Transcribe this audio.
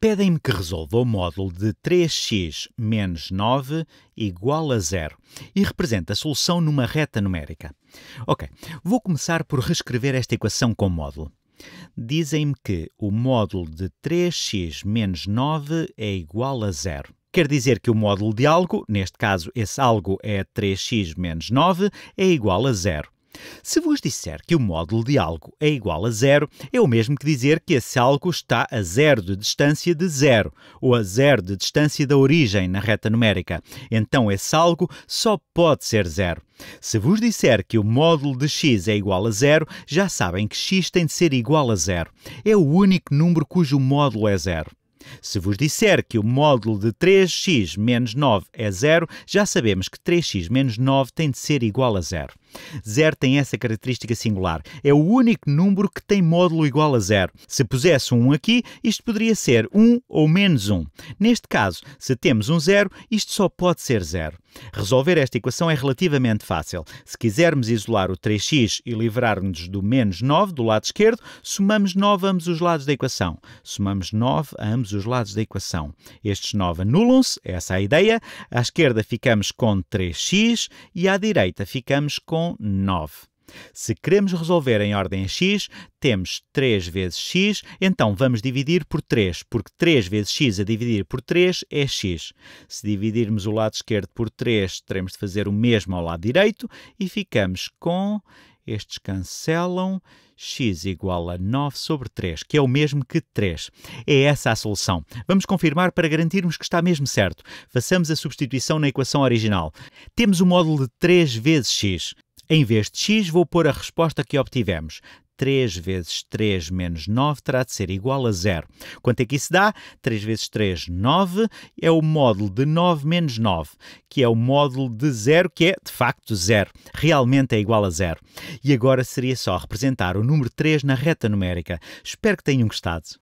Pedem-me que resolva o módulo de 3x menos 9 igual a zero e represente a solução numa reta numérica. Ok, vou começar por reescrever esta equação com módulo. Dizem-me que o módulo de 3x menos 9 é igual a zero quer dizer que o módulo de algo, neste caso esse algo é 3x menos 9, é igual a zero. Se vos disser que o módulo de algo é igual a zero, é o mesmo que dizer que esse algo está a zero de distância de zero, ou a zero de distância da origem na reta numérica. Então esse algo só pode ser zero. Se vos disser que o módulo de x é igual a zero, já sabem que x tem de ser igual a zero. É o único número cujo módulo é zero. Se vos disser que o módulo de 3x menos 9 é zero, já sabemos que 3x menos 9 tem de ser igual a zero. Zero tem essa característica singular. É o único número que tem módulo igual a zero. Se pusesse um aqui, isto poderia ser 1 um ou menos 1. Um. Neste caso, se temos um zero, isto só pode ser zero. Resolver esta equação é relativamente fácil. Se quisermos isolar o 3x e livrar-nos do menos 9 do lado esquerdo, somamos 9 a ambos os lados da equação. Somamos 9 a ambos os lados da equação. Estes 9 anulam-se, essa é a ideia. À esquerda ficamos com 3x e à direita ficamos com com 9. Se queremos resolver em ordem x, temos 3 vezes x, então vamos dividir por 3, porque 3 vezes x a dividir por 3 é x. Se dividirmos o lado esquerdo por 3, teremos de fazer o mesmo ao lado direito e ficamos com, estes cancelam, x igual a 9 sobre 3, que é o mesmo que 3. É essa a solução. Vamos confirmar para garantirmos que está mesmo certo. Façamos a substituição na equação original. Temos o módulo de 3 vezes x. Em vez de x, vou pôr a resposta que obtivemos. 3 vezes 3 menos 9 terá de ser igual a zero. Quanto é que isso dá? 3 vezes 3, 9, é o módulo de 9 menos 9, que é o módulo de zero, que é, de facto, zero. Realmente é igual a zero. E agora seria só representar o número 3 na reta numérica. Espero que tenham gostado.